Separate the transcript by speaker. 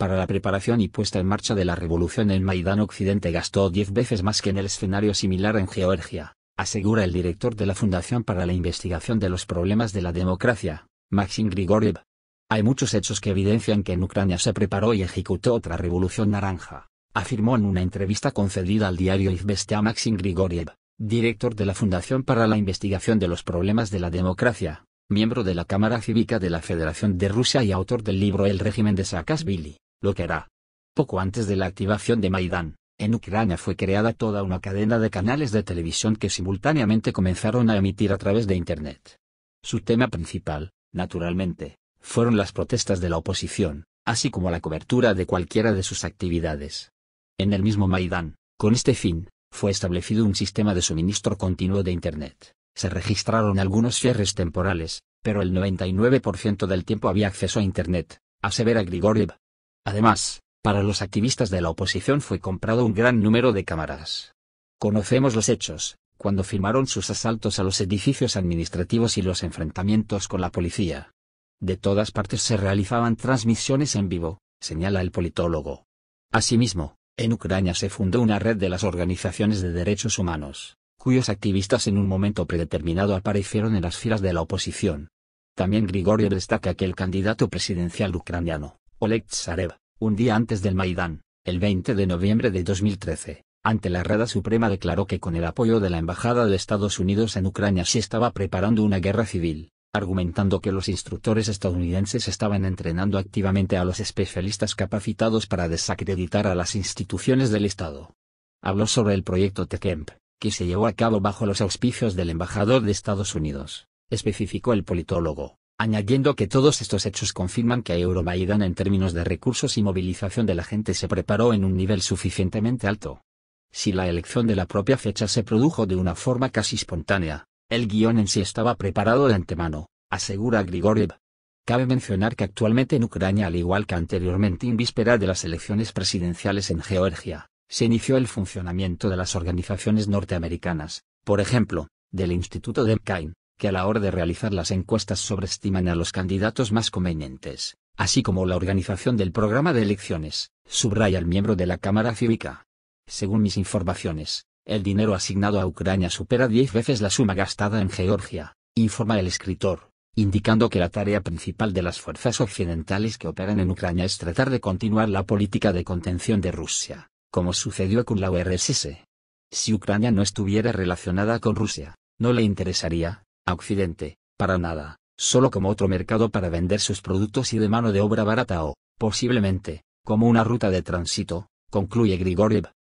Speaker 1: Para la preparación y puesta en marcha de la revolución en Maidán Occidente gastó diez veces más que en el escenario similar en Georgia, asegura el director de la Fundación para la Investigación de los Problemas de la Democracia, Maxim Grigoriev. Hay muchos hechos que evidencian que en Ucrania se preparó y ejecutó otra revolución naranja, afirmó en una entrevista concedida al diario Izvestia Maxim Grigoriev, director de la Fundación para la Investigación de los Problemas de la Democracia, miembro de la Cámara Cívica de la Federación de Rusia y autor del libro El régimen de Saakashvili lo que hará. Poco antes de la activación de Maidán, en Ucrania fue creada toda una cadena de canales de televisión que simultáneamente comenzaron a emitir a través de Internet. Su tema principal, naturalmente, fueron las protestas de la oposición, así como la cobertura de cualquiera de sus actividades. En el mismo Maidán, con este fin, fue establecido un sistema de suministro continuo de Internet. Se registraron algunos cierres temporales, pero el 99% del tiempo había acceso a Internet, asevera Grigoriev, Además, para los activistas de la oposición fue comprado un gran número de cámaras. Conocemos los hechos, cuando firmaron sus asaltos a los edificios administrativos y los enfrentamientos con la policía. De todas partes se realizaban transmisiones en vivo, señala el politólogo. Asimismo, en Ucrania se fundó una red de las organizaciones de derechos humanos, cuyos activistas en un momento predeterminado aparecieron en las filas de la oposición. También Grigorio destaca que el candidato presidencial ucraniano, Oleg un día antes del Maidán, el 20 de noviembre de 2013, ante la Rada Suprema declaró que con el apoyo de la Embajada de Estados Unidos en Ucrania se estaba preparando una guerra civil, argumentando que los instructores estadounidenses estaban entrenando activamente a los especialistas capacitados para desacreditar a las instituciones del Estado. Habló sobre el proyecto TECEMP, que se llevó a cabo bajo los auspicios del embajador de Estados Unidos, especificó el politólogo añadiendo que todos estos hechos confirman que Euromaidan en términos de recursos y movilización de la gente se preparó en un nivel suficientemente alto. Si la elección de la propia fecha se produjo de una forma casi espontánea, el guión en sí estaba preparado de antemano, asegura Grigoriev. Cabe mencionar que actualmente en Ucrania, al igual que anteriormente en víspera de las elecciones presidenciales en Georgia, se inició el funcionamiento de las organizaciones norteamericanas, por ejemplo, del Instituto de que a la hora de realizar las encuestas sobreestiman a los candidatos más convenientes, así como la organización del programa de elecciones, subraya el miembro de la Cámara Cívica. Según mis informaciones, el dinero asignado a Ucrania supera 10 veces la suma gastada en Georgia, informa el escritor, indicando que la tarea principal de las fuerzas occidentales que operan en Ucrania es tratar de continuar la política de contención de Rusia, como sucedió con la URSS. Si Ucrania no estuviera relacionada con Rusia, no le interesaría, Occidente, para nada, solo como otro mercado para vender sus productos y de mano de obra barata o, posiblemente, como una ruta de tránsito, concluye Grigoriev,